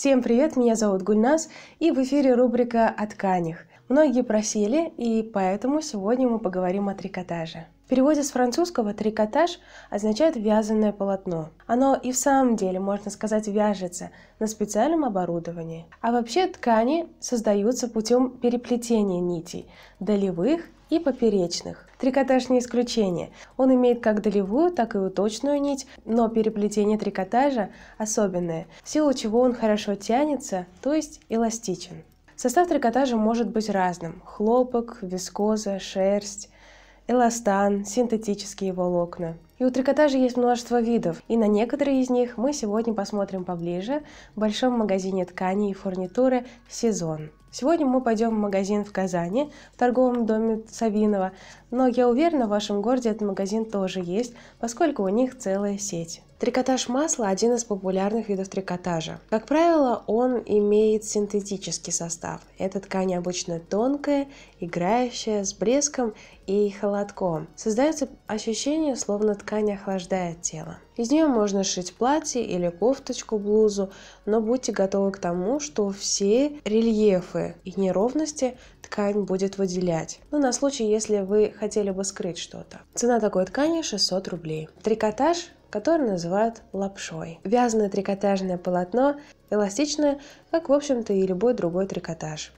Всем привет, меня зовут Гульнас, и в эфире рубрика «О тканях». Многие просили, и поэтому сегодня мы поговорим о трикотаже переводе с французского «трикотаж» означает «вязаное полотно». Оно и в самом деле, можно сказать, вяжется на специальном оборудовании. А вообще ткани создаются путем переплетения нитей – долевых и поперечных. Трикотаж не исключение. Он имеет как долевую, так и уточную нить, но переплетение трикотажа особенное, в силу чего он хорошо тянется, то есть эластичен. Состав трикотажа может быть разным – хлопок, вискоза, шерсть – эластан, синтетические волокна – и у трикотажа есть множество видов, и на некоторые из них мы сегодня посмотрим поближе в большом магазине тканей и фурнитуры «Сезон». Сегодня мы пойдем в магазин в Казани, в торговом доме Савинова, но я уверена, в вашем городе этот магазин тоже есть, поскольку у них целая сеть. Трикотаж масла – один из популярных видов трикотажа. Как правило, он имеет синтетический состав. Эта ткань обычно тонкая, играющая, с блеском и холодком. Создается ощущение, словно ткань ткань охлаждает тело. Из нее можно шить платье или кофточку, блузу, но будьте готовы к тому, что все рельефы и неровности ткань будет выделять. Ну, на случай, если вы хотели бы скрыть что-то. Цена такой ткани 600 рублей. Трикотаж который называют лапшой. Вязаное трикотажное полотно эластичное, как в общем-то и любой другой трикотаж.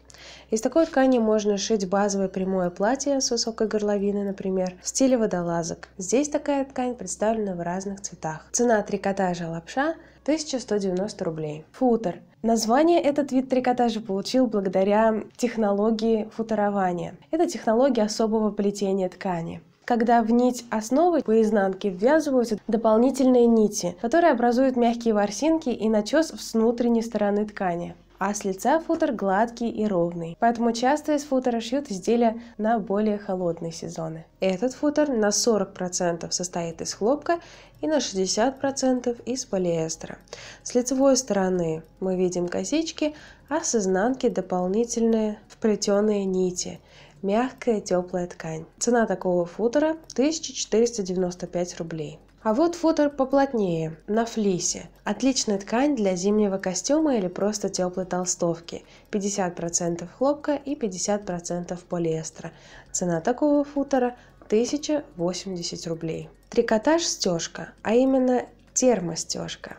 Из такой ткани можно шить базовое прямое платье с высокой горловиной, например, в стиле водолазок. Здесь такая ткань представлена в разных цветах. Цена трикотажа лапша 1190 рублей. Футер. Название этот вид трикотажа получил благодаря технологии футерования. Это технология особого плетения ткани когда в нить основы по изнанке ввязываются дополнительные нити, которые образуют мягкие ворсинки и начес с внутренней стороны ткани а с лица футер гладкий и ровный, поэтому часто из футера шьют изделия на более холодные сезоны. Этот футер на 40% состоит из хлопка и на 60% из полиэстера. С лицевой стороны мы видим косички, а с изнанки дополнительные вплетенные нити. Мягкая теплая ткань. Цена такого футера 1495 рублей. А вот футер поплотнее, на флисе. Отличная ткань для зимнего костюма или просто теплой толстовки. 50% хлопка и 50% полиэстера. Цена такого футера 1080 рублей. Трикотаж стежка, а именно термостежка.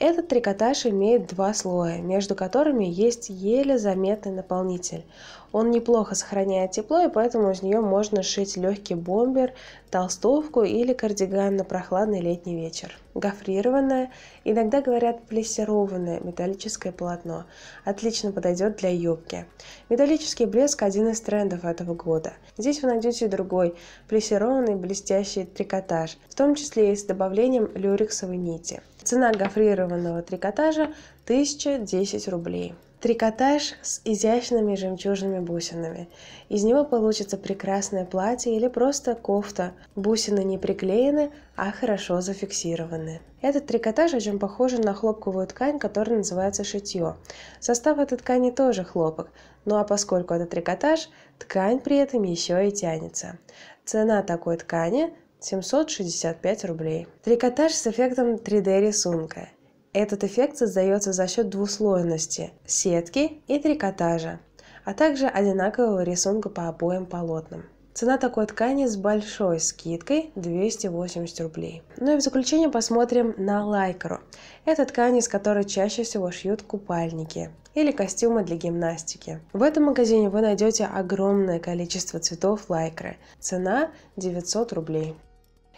Этот трикотаж имеет два слоя, между которыми есть еле заметный наполнитель. Он неплохо сохраняет тепло, и поэтому из нее можно шить легкий бомбер, толстовку или кардиган на прохладный летний вечер гофрированное, иногда говорят плессированное металлическое полотно. Отлично подойдет для юбки. Металлический блеск – один из трендов этого года. Здесь вы найдете другой – плессированный блестящий трикотаж, в том числе и с добавлением люрексовой нити. Цена гофрированного трикотажа 1010 рублей. Трикотаж с изящными жемчужными бусинами. Из него получится прекрасное платье или просто кофта. Бусины не приклеены, а хорошо зафиксированы. Этот трикотаж очень похож на хлопковую ткань, которая называется шитье. Состав этой ткани тоже хлопок, ну а поскольку это трикотаж, ткань при этом еще и тянется. Цена такой ткани 765 рублей. Трикотаж с эффектом 3D рисунка. Этот эффект создается за счет двуслойности сетки и трикотажа, а также одинакового рисунка по обоим полотнам. Цена такой ткани с большой скидкой 280 рублей. Ну и в заключение посмотрим на лайкру. Это ткань, из которой чаще всего шьют купальники или костюмы для гимнастики. В этом магазине вы найдете огромное количество цветов лайкры. Цена 900 рублей.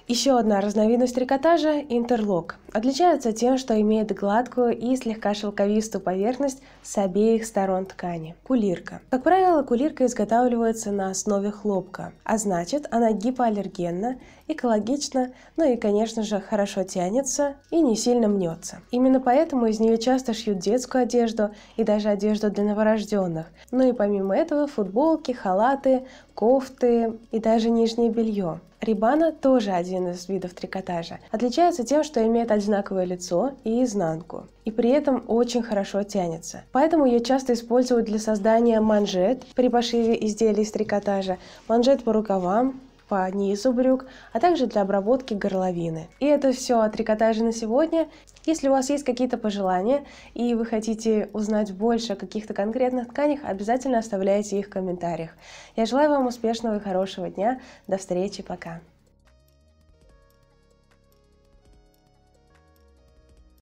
Еще одна разновидность трикотажа – интерлок. Отличается тем, что имеет гладкую и слегка шелковистую поверхность с обеих сторон ткани. Кулирка. Как правило, кулирка изготавливается на основе хлопка, а значит она гипоаллергенна экологично, ну и, конечно же, хорошо тянется и не сильно мнется. Именно поэтому из нее часто шьют детскую одежду и даже одежду для новорожденных. Ну и помимо этого футболки, халаты, кофты и даже нижнее белье. Рибана тоже один из видов трикотажа. Отличается тем, что имеет одинаковое лицо и изнанку. И при этом очень хорошо тянется. Поэтому ее часто используют для создания манжет при пошиве изделий из трикотажа, манжет по рукавам, по низу брюк, а также для обработки горловины. И это все о трикотаже на сегодня. Если у вас есть какие-то пожелания и вы хотите узнать больше о каких-то конкретных тканях, обязательно оставляйте их в комментариях. Я желаю вам успешного и хорошего дня. До встречи, пока!